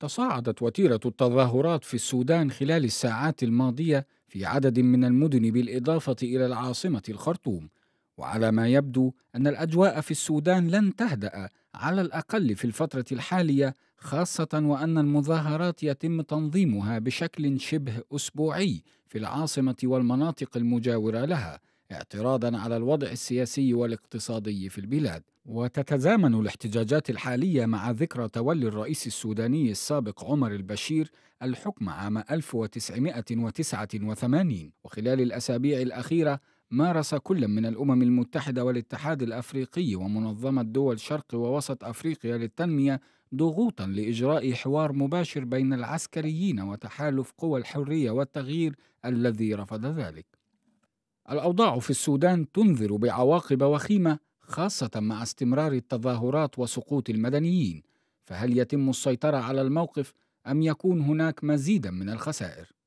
تصاعدت وتيرة التظاهرات في السودان خلال الساعات الماضية في عدد من المدن بالإضافة إلى العاصمة الخرطوم، وعلى ما يبدو أن الأجواء في السودان لن تهدأ على الأقل في الفترة الحالية، خاصة وأن المظاهرات يتم تنظيمها بشكل شبه أسبوعي في العاصمة والمناطق المجاورة لها، اعتراضا على الوضع السياسي والاقتصادي في البلاد. وتتزامن الاحتجاجات الحالية مع ذكرى تولي الرئيس السوداني السابق عمر البشير الحكم عام 1989 وخلال الأسابيع الأخيرة مارس كل من الأمم المتحدة والاتحاد الأفريقي ومنظمة دول شرق ووسط أفريقيا للتنمية ضغوطا لإجراء حوار مباشر بين العسكريين وتحالف قوى الحرية والتغيير الذي رفض ذلك. الأوضاع في السودان تنذر بعواقب وخيمة خاصة مع استمرار التظاهرات وسقوط المدنيين، فهل يتم السيطرة على الموقف أم يكون هناك مزيدا من الخسائر؟